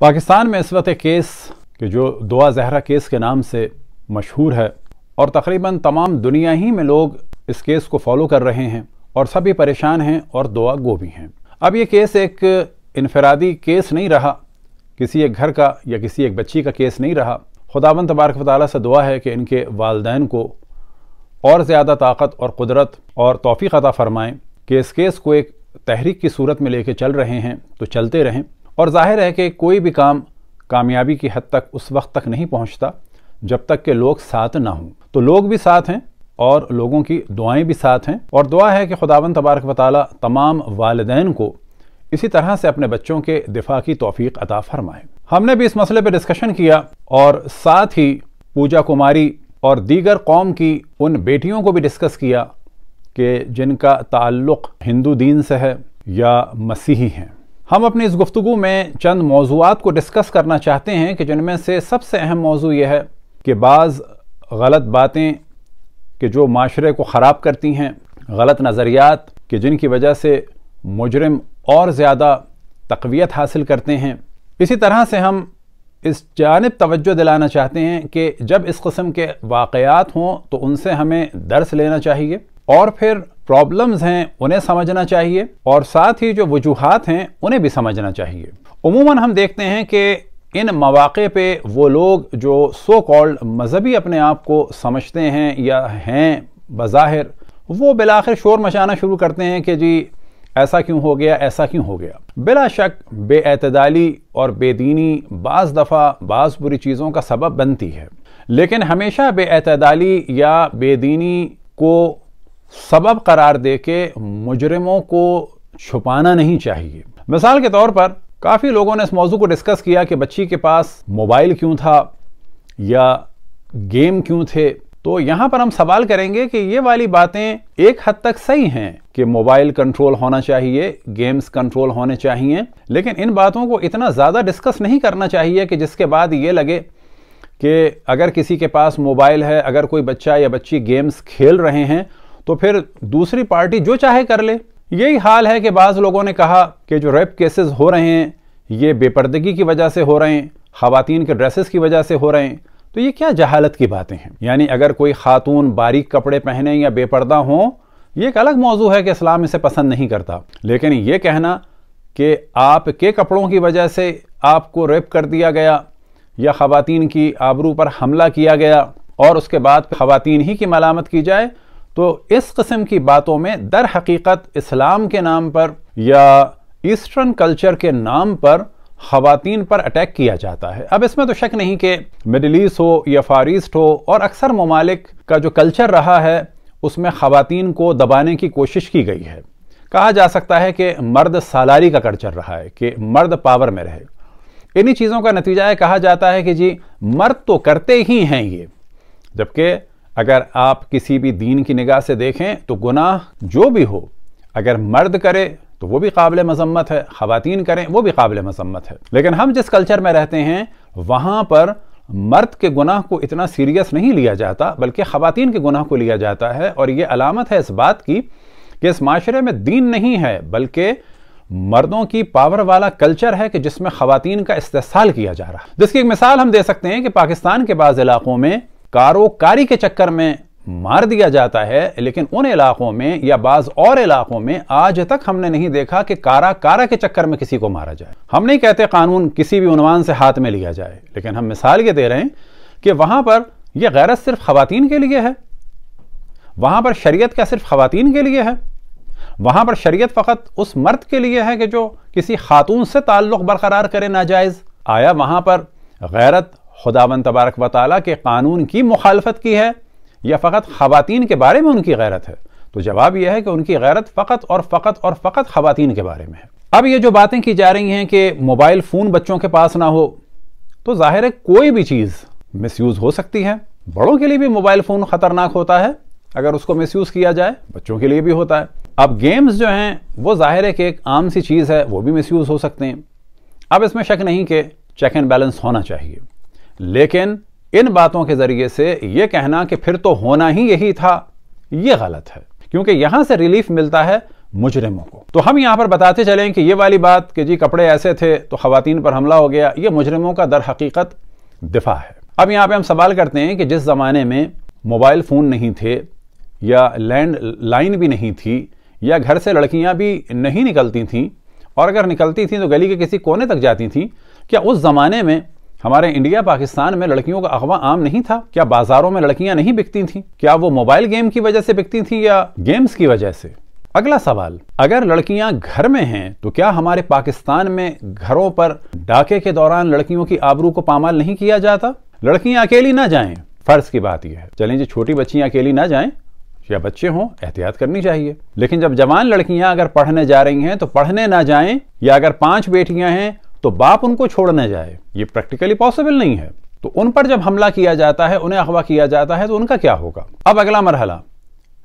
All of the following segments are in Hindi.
पाकिस्तान में इस वक्त एक केस कि जो दुआ जहरा केस के नाम से मशहूर है और तकरीबन तमाम दुनिया ही में लोग इस केस को फॉलो कर रहे हैं और सभी परेशान हैं और दुआ गो भी हैं अब ये केस एक इनफरादी केस नहीं रहा किसी एक घर का या किसी एक बच्ची का केस नहीं रहा खुदावन तबारक वाली से दुआ है कि इनके वालदेन को और ज़्यादा ताकत और कुदरत और तोफ़ी अदा फ़रमाएँ कि इस केस को एक तहरीक की सूरत में लेके चल रहे हैं तो चलते रहें और जाहिर है कि कोई भी काम कामयाबी की हद तक उस वक्त तक नहीं पहुंचता जब तक के लोग साथ ना हों तो लोग भी साथ हैं और लोगों की दुआएं भी साथ हैं और दुआ है कि खुदावन तबारक वाली तमाम वालदेन को इसी तरह से अपने बच्चों के दिफा की तोफ़ी अता फरमाए हमने भी इस मसले पर डिस्कशन किया और साथ ही पूजा कुमारी और दीगर कौम की उन बेटियों को भी डिस्कस किया कि जिनका ताल्लुक़ हिंदू दीन से है या मसीही हैं हम अपनी इस गुफ्तु में चंद मौजूद को डिस्कस करना चाहते हैं कि जिनमें से सबसे अहम मौजू यह है कि बाज़ गलत बातें कि जो माशरे को ख़राब करती हैं गलत नज़रियात कि जिनकी वजह से मुजरम और ज़्यादा तकवीत हासिल करते हैं इसी तरह से हम इस जानब तवज्जो दिलाना चाहते हैं कि जब इस कस्म के वाक़ात हों तो उनसे हमें दर्स लेना चाहिए और फिर प्रॉब्लम्स हैं उन्हें समझना चाहिए और साथ ही जो वजूहत हैं उन्हें भी समझना चाहिए उमूमन हम देखते हैं कि इन मौाक़े पे वो लोग जो सो कॉल्ड मजहबी अपने आप को समझते हैं या हैं बज़ाहिर वो बिलाखिर शोर मचाना शुरू करते हैं कि जी ऐसा क्यों हो गया ऐसा क्यों हो गया बिला शक बेतदाली और बेदीनी बाज़ दफ़ा बाज़ बुरी चीज़ों का सबब बनती है लेकिन हमेशा बेअतदाली या बेदीनी को सबब करार दे के मुजरमों को छुपाना नहीं चाहिए मिसाल के तौर पर काफ़ी लोगों ने इस मौजू को डिस्कस किया कि बच्ची के पास मोबाइल क्यों था या गेम क्यों थे तो यहाँ पर हम सवाल करेंगे कि ये वाली बातें एक हद तक सही हैं कि मोबाइल कंट्रोल होना चाहिए गेम्स कंट्रोल होने चाहिए लेकिन इन बातों को इतना ज़्यादा डिस्कस नहीं करना चाहिए कि जिसके बाद ये लगे कि अगर किसी के पास मोबाइल है अगर कोई बच्चा या बच्ची गेम्स खेल रहे हैं तो फिर दूसरी पार्टी जो चाहे कर ले यही हाल है कि बाज़ लोगों ने कहा कि जो रेप केसेस हो रहे हैं ये बेपर्दगी की वजह से हो रहे हैं खातन के ड्रेसेस की वजह से हो रहे हैं तो ये क्या जहालत की बातें हैं यानी अगर कोई खातून बारीक कपड़े पहने या बेपर्दा हों ये एक अलग मौजू है कि इस्लाम इसे पसंद नहीं करता लेकिन ये कहना कि आपके कपड़ों की वजह से आपको रेप कर दिया गया या ख़वातीन की आबरू पर हमला किया गया और उसके बाद ख़वातीन ही की मलामत की जाए तो इस कस्म की बातों में दर हकीकत इस्लाम के नाम पर या ईस्टर्न कल्चर के नाम पर खातन पर अटैक किया जाता है अब इसमें तो शक नहीं कि मिडिल ईस्ट हो या फार ईस्ट हो और अक्सर ममालिक का जो कल्चर रहा है उसमें खातन को दबाने की कोशिश की गई है कहा जा सकता है कि मर्द सालारी का कल्चर रहा है कि मर्द पावर में रहे इन्हीं चीज़ों का नतीजा है कहा जाता है कि जी मर्द तो करते ही हैं ये जबकि अगर आप किसी भी दीन की निगाह से देखें तो गुनाह जो भी हो अगर मर्द करे तो वो भी काबिल मजम्मत है ख़वातीन करें वो भी काबिल मजम्मत है लेकिन हम जिस कल्चर में रहते हैं वहाँ पर मर्द के गुनाह को इतना सीरियस नहीं लिया जाता बल्कि ख़वातीन के गुनाह को लिया जाता है और ये अलामत है इस बात की कि इस माशरे में दीन नहीं है बल्कि मर्दों की पावर वाला कल्चर है कि जिसमें ख़वातीन का इस्तेसाल किया जा रहा है जिसकी एक मिसाल हम दे सकते हैं कि पाकिस्तान के बाद इलाक़ों में कारोकारी के चक्कर में मार दिया जाता है लेकिन उन इलाकों में या बाज और इलाकों में आज तक हमने नहीं देखा कि कारा कारा के चक्कर में किसी को मारा जाए हम नहीं कहते कानून किसी भी उनवान से हाथ में लिया जाए लेकिन हम मिसाल ये दे रहे हैं कि वहां पर यह गैरत सिर्फ खातन के लिए है वहां पर शरीयत क्या सिर्फ खातन के लिए है वहां पर शरीयत फ़कत उस मर्द के लिए है कि जो किसी खातून से ताल्लुक़ बरकरार करे नाजायज़ आया वहां पर गैरत खुदावन तबारक व के कानून की मुखालफत की है या फ़कत ख़वान के बारे में उनकी गैरत है तो जवाब यह है कि उनकी गैरत फ़कत और फ़कत और फ़कत खातन के बारे में है अब ये जो बातें की जा रही हैं कि मोबाइल फ़ोन बच्चों के पास ना हो तो ज़ाहिर है कोई भी चीज़ मिसयूज़ हो सकती है बड़ों के लिए भी मोबाइल फ़ोन ख़तरनाक होता है अगर उसको मिसयूज़ किया जाए बच्चों के लिए भी होता है अब गेम्स जो हैं वो ज़ाहिर है कि एक आम सी चीज़ है वो भी मिसयूज़ हो सकते हैं अब इसमें शक नहीं कि चेक एंड बैलेंस होना चाहिए लेकिन इन बातों के जरिए से यह कहना कि फिर तो होना ही यही था यह गलत है क्योंकि यहां से रिलीफ मिलता है मुजरिमों को तो हम यहां पर बताते चलें कि ये वाली बात कि जी कपड़े ऐसे थे तो खातन पर हमला हो गया ये मुजरिमों का दर हकीकत दिफा है अब यहां पर हम सवाल करते हैं कि जिस ज़माने में मोबाइल फ़ोन नहीं थे या लैंड लाइन भी नहीं थी या घर से लड़कियां भी नहीं निकलती थीं और अगर निकलती थीं तो गली के किसी कोने तक जाती थीं क्या उस ज़माने में हमारे इंडिया पाकिस्तान में लड़कियों का अगवा आम नहीं था क्या बाजारों में लड़कियां नहीं बिकती थीं क्या वो मोबाइल गेम की वजह से बिकती थीं या गेम्स की वजह से अगला सवाल अगर लड़कियां घर में हैं तो क्या हमारे पाकिस्तान में घरों पर डाके के दौरान लड़कियों की आबरू को पामाल नहीं किया जाता लड़कियां अकेली ना जाएं फर्ज की बात यह है चलें जी छोटी बच्चियां अकेली ना जाएं या बच्चे हों एहतियात करनी चाहिए लेकिन जब जवान लड़कियां अगर पढ़ने जा रही हैं तो पढ़ने ना जाएं या अगर पांच बेटियां हैं तो बाप उनको छोड़ने जाए ये प्रैक्टिकली पॉसिबल नहीं है तो उन पर जब हमला किया जाता है उन्हें अगवा किया जाता है तो उनका क्या होगा अब अगला मरहला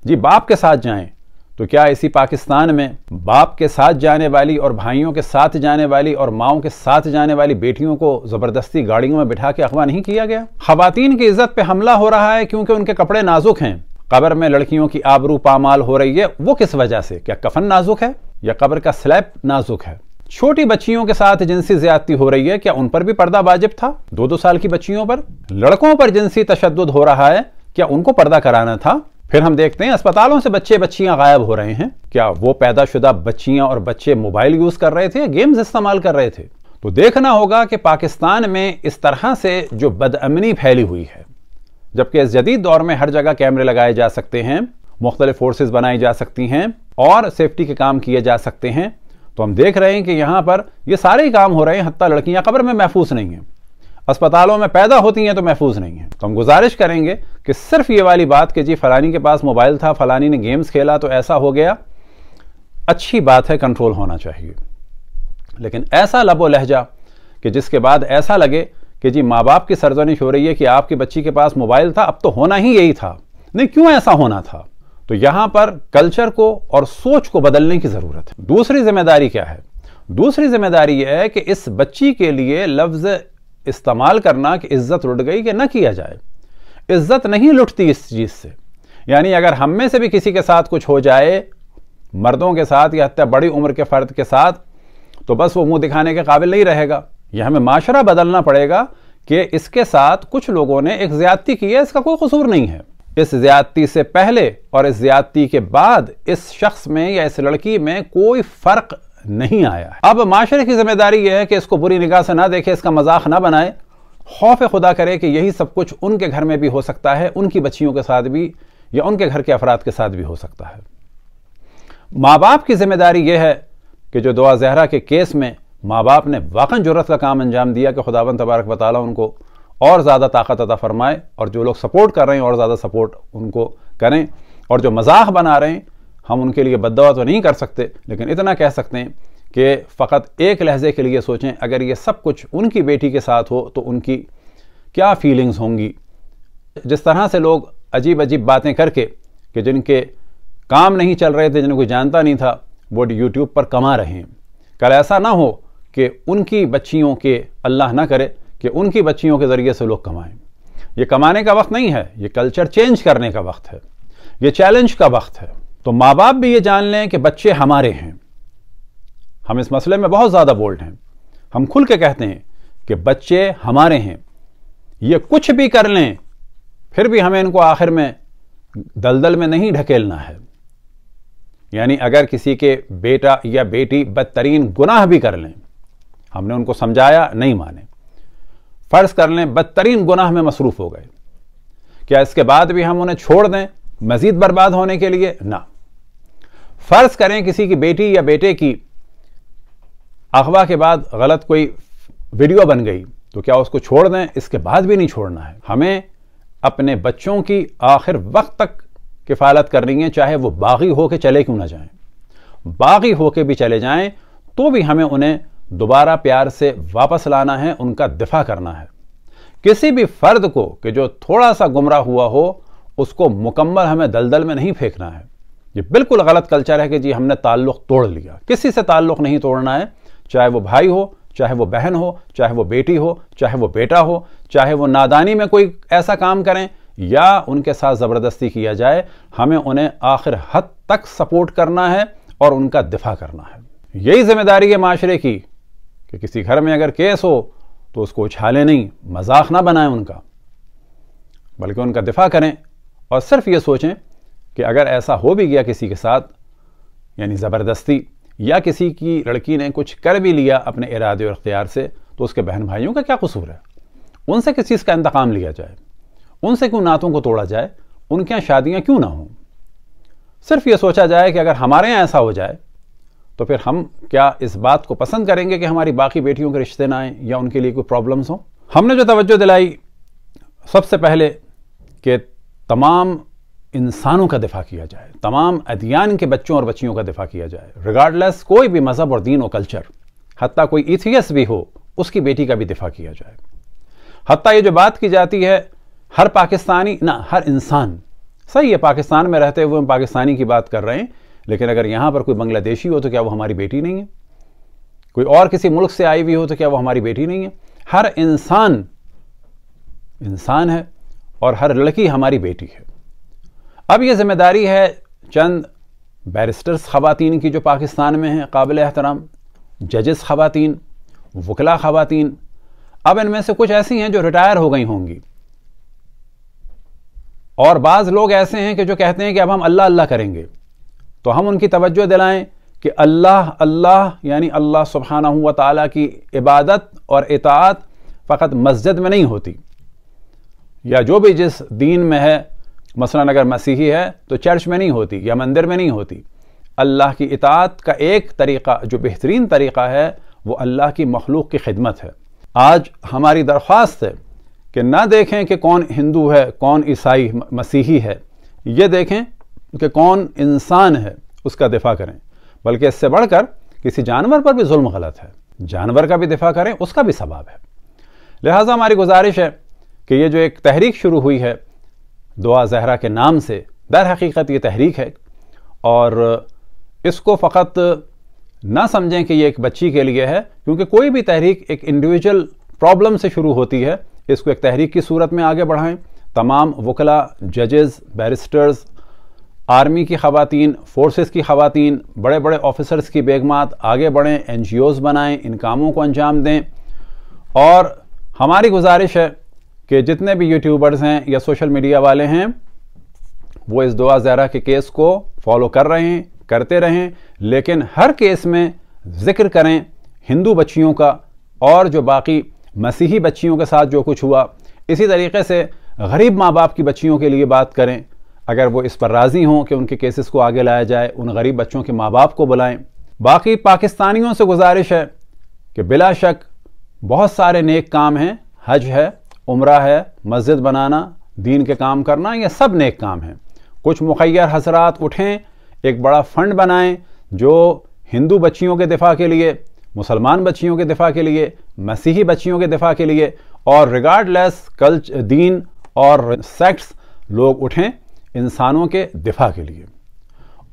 जी बाप के साथ जाएं तो क्या इसी पाकिस्तान में बाप के साथ जाने वाली और भाइयों के साथ जाने वाली और माओ के साथ जाने वाली बेटियों को ज़बरदस्ती गाड़ियों में बिठा के अगवा नहीं किया गया खातन की इज्जत पे हमला हो रहा है क्योंकि उनके कपड़े नाजुक हैं कब्र में लड़कियों की आबरू पामाल हो रही है वो किस वजह से क्या कफन नाजुक है या कब्र का स्लैब नाजुक है छोटी बच्चियों के साथ जिनसी ज्यादती हो रही है क्या उन पर भी पर्दा वाजिब था दो दो साल की बच्चियों पर लड़कों पर जिनसी तशद हो रहा है क्या उनको पर्दा कराना था फिर हम देखते हैं अस्पतालों से बच्चे बच्चियां गायब हो रहे हैं क्या वो पैदाशुदा बच्चियां और बच्चे मोबाइल यूज कर रहे थे या गेम्स इस्तेमाल कर रहे थे तो देखना होगा कि पाकिस्तान में इस तरह से जो बदअमनी फैली हुई है जबकि इस जदीद दौर में हर जगह कैमरे लगाए जा सकते हैं मुख्तलिफ फोर्सेज बनाई जा सकती हैं और सेफ्टी के काम किए जा सकते हैं तो हम देख रहे हैं कि यहाँ पर ये सारे काम हो रहे हैं हत्या लड़कियाँ कब्र में महफूज नहीं हैं अस्पतालों में पैदा होती हैं तो महफूज नहीं हैं तो हम गुजारिश करेंगे कि सिर्फ ये वाली बात कि जी फलानी के पास मोबाइल था फलानी ने गेम्स खेला तो ऐसा हो गया अच्छी बात है कंट्रोल होना चाहिए लेकिन ऐसा लबो लहजा कि जिसके बाद ऐसा लगे कि जी माँ बाप की सरजनिश हो रही है कि आपकी बच्ची के पास मोबाइल था अब तो होना ही यही था नहीं क्यों ऐसा होना था तो यहां पर कल्चर को और सोच को बदलने की जरूरत है दूसरी जिम्मेदारी क्या है दूसरी जिम्मेदारी यह है कि इस बच्ची के लिए लफ्ज इस्तेमाल करना कि इज्जत लुट गई कि ना किया जाए इज्जत नहीं लुटती इस चीज से यानी अगर हम में से भी किसी के साथ कुछ हो जाए मर्दों के साथ या हत्या बड़ी उम्र के फ़र्द के साथ तो बस वो मुंह दिखाने के काबिल नहीं रहेगा यह हमें माशरा बदलना पड़ेगा कि इसके साथ कुछ लोगों ने एक ज्यादती की है इसका कोई कसूर नहीं है इस ज्यादती से पहले और इस ज्यादती के बाद इस शख्स में या इस लड़की में कोई फर्क नहीं आया अब माशरे की जिम्मेदारी यह है कि इसको बुरी निगाह से ना देखे इसका मजाक ना बनाए खौफ खुदा करे कि यही सब कुछ उनके घर में भी हो सकता है उनकी बच्चियों के साथ भी या उनके घर के अफराद के साथ भी हो सकता है माँ बाप की जिम्मेदारी यह है कि जो दुआ जहरा के केस में माँ बाप ने वाकन जरूरत का काम अंजाम दिया कि खुदावन तबारक बताला उनको और ज़्यादा ताकत अदा फरमाए और जो लोग सपोर्ट कर रहे हैं और ज़्यादा सपोर्ट उनको करें और जो मजाक बना रहे हैं हम उनके लिए बदवा तो नहीं कर सकते लेकिन इतना कह सकते हैं कि फ़कत एक लहजे के लिए सोचें अगर ये सब कुछ उनकी बेटी के साथ हो तो उनकी क्या फीलिंग्स होंगी जिस तरह से लोग अजीब अजीब बातें करके कि जिनके काम नहीं चल रहे थे जिनको जानता नहीं था वो यूट्यूब पर कमा रहे हैं कल ऐसा ना हो कि उनकी बच्चियों के अल्लाह ना करे कि उनकी बच्चियों के ज़रिए से लोग कमाएं ये कमाने का वक्त नहीं है ये कल्चर चेंज करने का वक्त है ये चैलेंज का वक्त है तो माँ बाप भी ये जान लें कि बच्चे हमारे हैं हम इस मसले में बहुत ज़्यादा बोल्ड हैं हम खुल के कहते हैं कि बच्चे हमारे हैं ये कुछ भी कर लें फिर भी हमें इनको आखिर में दलदल में नहीं ढकेलना है यानी अगर किसी के बेटा या बेटी बदतरीन गुनाह भी कर लें हमने उनको समझाया नहीं माने फ़र्ज़ कर लें बदतरीन गुनाह में मसरूफ़ हो गए क्या इसके बाद भी हम उन्हें छोड़ दें मज़ीद बर्बाद होने के लिए ना फ़र्ज़ करें किसी की बेटी या बेटे की अगवा के बाद गलत कोई वीडियो बन गई तो क्या उसको छोड़ दें इसके बाद भी नहीं छोड़ना है हमें अपने बच्चों की आखिर वक्त तक किफ़ालत करनी है चाहे वो बागी होके चले क्यों ना जाएं बागी होके भी चले जाएं तो भी हमें उन्हें दोबारा प्यार से वापस लाना है उनका दिफा करना है किसी भी फर्द को कि जो थोड़ा सा गुमराह हुआ हो उसको मुकम्मल हमें दलदल में नहीं फेंकना है ये बिल्कुल गलत कल्चर है कि जी हमने ताल्लुक तोड़ लिया किसी से ताल्लुक नहीं तोड़ना है चाहे वो भाई हो चाहे वो बहन हो चाहे वो बेटी हो चाहे वो बेटा हो चाहे वो नादानी में कोई ऐसा काम करें या उनके साथ ज़बरदस्ती किया जाए हमें उन्हें आखिर हद तक सपोर्ट करना है और उनका दिफा करना है यही जिम्मेदारी है माशरे की कि किसी घर में अगर केस हो तो उसको उछालें नहीं मजाक ना बनाएं उनका बल्कि उनका दिफा करें और सिर्फ ये सोचें कि अगर ऐसा हो भी गया किसी के साथ यानी ज़बरदस्ती या किसी की लड़की ने कुछ कर भी लिया अपने इरादे और अख्तियार से तो उसके बहन भाइयों का क्या कसूर है उनसे किस चीज़ का इंतकाम लिया जाए उनसे क्यों नातों को तोड़ा जाए उनके यहाँ शादियाँ क्यों ना हों सिर्फ ये सोचा जाए कि अगर हमारे यहाँ ऐसा हो जाए तो फिर हम क्या इस बात को पसंद करेंगे कि हमारी बाकी बेटियों के रिश्ते ना आएँ या उनके लिए कोई प्रॉब्लम्स हों हमने जो तवज्जो दिलाई सबसे पहले कि तमाम इंसानों का दिफा किया जाए तमाम अदियान के बच्चों और बच्चियों का दिफा किया जाए रिगार्डलेस कोई भी मज़हब और दीन और कल्चर हती कोई इथियस भी हो उसकी बेटी का भी दिफा किया जाए हती ये जो बात की जाती है हर पाकिस्तानी ना हर इंसान सही है पाकिस्तान में रहते हुए हम पाकिस्तानी की बात कर रहे हैं लेकिन अगर यहाँ पर कोई बांग्लादेशी हो तो क्या वो हमारी बेटी नहीं है कोई और किसी मुल्क से आई हुई हो तो क्या वो हमारी बेटी नहीं है हर इंसान इंसान है और हर लड़की हमारी बेटी है अब ये जिम्मेदारी है चंद बैरिस्टर्स ख़वातीन की जो पाकिस्तान में हैं काबिल एहतराम जजेस ख़वातीन वकला ख़वातीन अब इनमें से कुछ ऐसी हैं जो रिटायर हो गई होंगी और बाज़ लोग ऐसे हैं कि जो कहते हैं कि अब हम अल्लाह अल्लाह करेंगे तो हम उनकी तवज्जो दिलाएं कि अल्लाह अल्लाह यानी अल्लाह सुबहाना हुआ ताली की इबादत और इतात फ़कत मस्जिद में नहीं होती या जो भी जिस दीन में है मसला अगर मसीही है तो चर्च में नहीं होती या मंदिर में नहीं होती अल्लाह की इतात का एक तरीक़ा जो बेहतरीन तरीक़ा है वो अल्लाह की मखलूक की खिदमत है आज हमारी दरख्वास्त है कि ना देखें कि कौन हिंदू है कौन ईसाई मसीही है ये देखें कि कौन इंसान है उसका दिफा करें बल्कि इससे बढ़कर किसी जानवर पर भी जुल्म गलत है जानवर का भी दिफा करें उसका भी सबाब है लिहाजा हमारी गुजारिश है कि ये जो एक तहरीक शुरू हुई है दुआ जहरा के नाम से दर हकीकत ये तहरीक है और इसको फ़कत ना समझें कि ये एक बच्ची के लिए है क्योंकि कोई भी तहरीक एक इंडिविजुअल प्रॉब्लम से शुरू होती है इसको एक तहरीक की सूरत में आगे बढ़ाएं तमाम वकला जजेस बैरिस्टर्स आर्मी की खवतिन फोर्सेस की खवतिन बड़े बड़े ऑफिसर्स की बेगमात आगे बढ़ें एन जी ओज़ बनाएँ इन कामों को अंजाम दें और हमारी गुजारिश है कि जितने भी यूट्यूबर्स हैं या सोशल मीडिया वाले हैं वो इस दुआ ज़हरा के केस को फॉलो कर रहे हैं करते रहें लेकिन हर केस में ज़िक्र करें हिंदू बच्चियों का और जो बाकी मसीही बच्चियों के साथ जो कुछ हुआ इसी तरीके से गरीब माँ बाप की बच्चियों के लिए बात करें अगर वो इस पर राज़ी हों कि उनके केसेस को आगे लाया जाए उन गरीब बच्चों के माँ बाप को बुलाएं बाकी पाकिस्तानियों से गुजारिश है कि बिला शक बहुत सारे नेक काम हैं हज है उम्र है मस्जिद बनाना दीन के काम करना ये सब नेक काम हैं कुछ मुखैर हजरात उठें एक बड़ा फ़ंड बनाएं जो हिंदू बच्चियों के दिफा के लिए मुसलमान बच्चियों के दिफा के लिए मसीही बच्चियों के दिफा के लिए और रिगार्डलेस कल्च दीन और सेक्स लोग उठें इंसानों के दिफा के लिए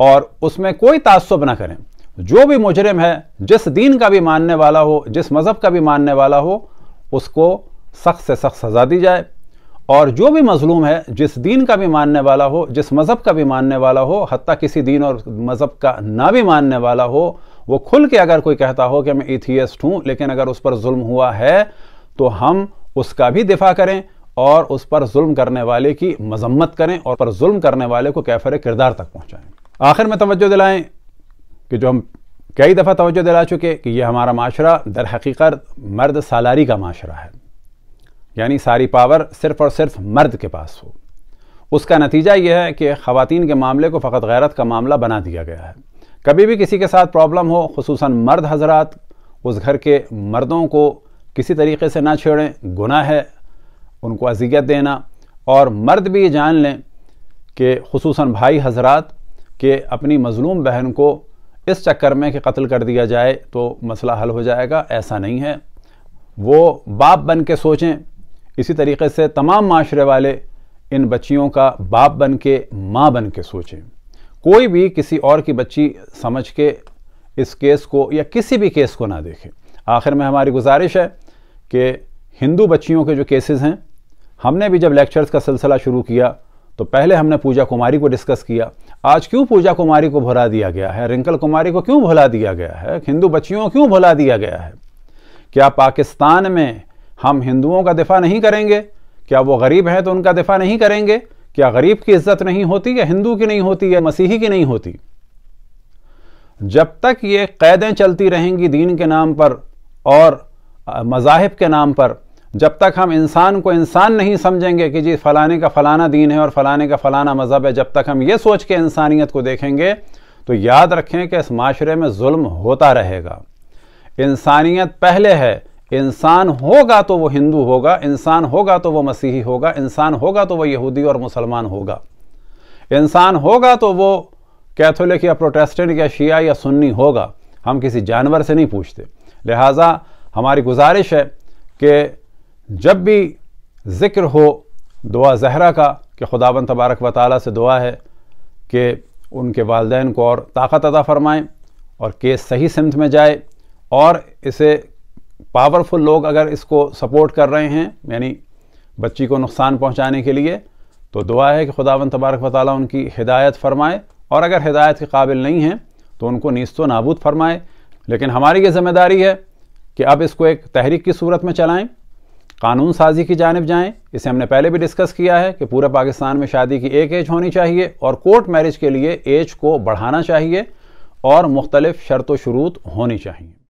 और उसमें कोई तासब ना करें जो भी मुजरम है जिस दीन का भी मानने वाला हो जिस मज़हब का भी मानने वाला हो उसको सख्त से सख्त सज़ा दी जाए और जो भी मजलूम है जिस दीन का भी मानने वाला हो जिस मज़हब का भी मानने वाला हो हती किसी दीन और मज़हब का ना भी मानने वाला हो वो खुल के अगर कोई कहता हो कि मैं इथियस्ट हूँ लेकिन अगर उस पर जुल्म हुआ है तो हम उसका भी दिफा करें और उस पर जुल्म करने वाले की मजम्मत करें और पर जुल्म करने वाले को कैफर किरदार तक पहुँचाएँ आखिर में तोज्जो दिलाएँ कि जो हम कई दफ़ा तोज्जो दिला चुके कि यह हमारा माशरा दर हकीकत मर्द सालारी का माशरा है यानी सारी पावर सिर्फ और सिर्फ मर्द के पास हो उसका नतीजा यह है कि खातन के मामले को फ़कत गैरत का मामला बना दिया गया है कभी भी किसी के साथ प्रॉब्लम हो खूस मर्द हजरात उस घर के मर्दों को किसी तरीके से ना छेड़ें गुना है उनको अजियत देना और मर्द भी ये जान लें कि खसूस भाई हजरात के अपनी मज़लूम बहन को इस चक्कर में कि कत्ल कर दिया जाए तो मसला हल हो जाएगा ऐसा नहीं है वो बाप बन के सोचें इसी तरीके से तमाम माशरे वाले इन बच्चियों का बाप बन के माँ बन के सोचें कोई भी किसी और की बच्ची समझ के इस केस को या किसी भी केस को ना देखें आखिर में हमारी गुजारिश है कि हिंदू बच्चियों के जो केसेस हैं हमने भी जब लेक्चर्स का सिलसिला शुरू किया तो पहले हमने पूजा कुमारी को डिस्कस किया आज क्यों पूजा कुमारी को भुला दिया गया है रिंकल कुमारी को क्यों भुला दिया गया है हिंदू बच्चियों क्यों भुला दिया गया है क्या पाकिस्तान में हम हिंदुओं का दिफा नहीं करेंगे क्या वो गरीब हैं तो उनका दिफा नहीं करेंगे क्या गरीब की इज्जत नहीं होती या हिंदू की नहीं होती या मसीही की नहीं होती जब तक ये कैदें चलती रहेंगी दीन के नाम पर और मजाहब के नाम पर जब तक हम इंसान को इंसान नहीं समझेंगे कि जी फलाने का फलाना दीन है और फलाने का फलाना मज़हब है जब तक हम ये सोच के इंसानियत को देखेंगे तो याद रखें कि इस माशरे में जुल्म होता रहेगा इंसानियत पहले है इंसान होगा तो वो हिंदू होगा इंसान होगा तो वो मसीही होगा इंसान होगा तो वो यहूदी और मुसलमान होगा इंसान होगा तो वो कैथोलिक या प्रोटेस्टेंट या शिया या सुन्नी होगा हम किसी जानवर से नहीं पूछते लिहाजा हमारी गुजारिश है कि जब भी ज़िक्र हो दुआ जहरा का कि खुदाबंद तबारक व ताली से दुआ है कि उनके वालदेन को और ताकत अदा फरमाएँ और केस सही सिमत में जाए और इसे पावरफुल लोग अगर इसको सपोर्ट कर रहे हैं यानी बच्ची को नुकसान पहुंचाने के लिए तो दुआ है कि खुदावन तबारक वाली उनकी हिदायत फरमाए और अगर हिदायत के काबिल नहीं हैं तो उनको नीस्त नाबूद फरमाए लेकिन हमारी ये जिम्मेदारी है कि अब इसको एक तहरीक की सूरत में चलाएँ कानून साजी की जानब जाएं इसे हमने पहले भी डिस्कस किया है कि पूरे पाकिस्तान में शादी की एक एज होनी चाहिए और कोर्ट मैरिज के लिए एज को बढ़ाना चाहिए और मुख्तलिफ शर्त शरूत होनी चाहिए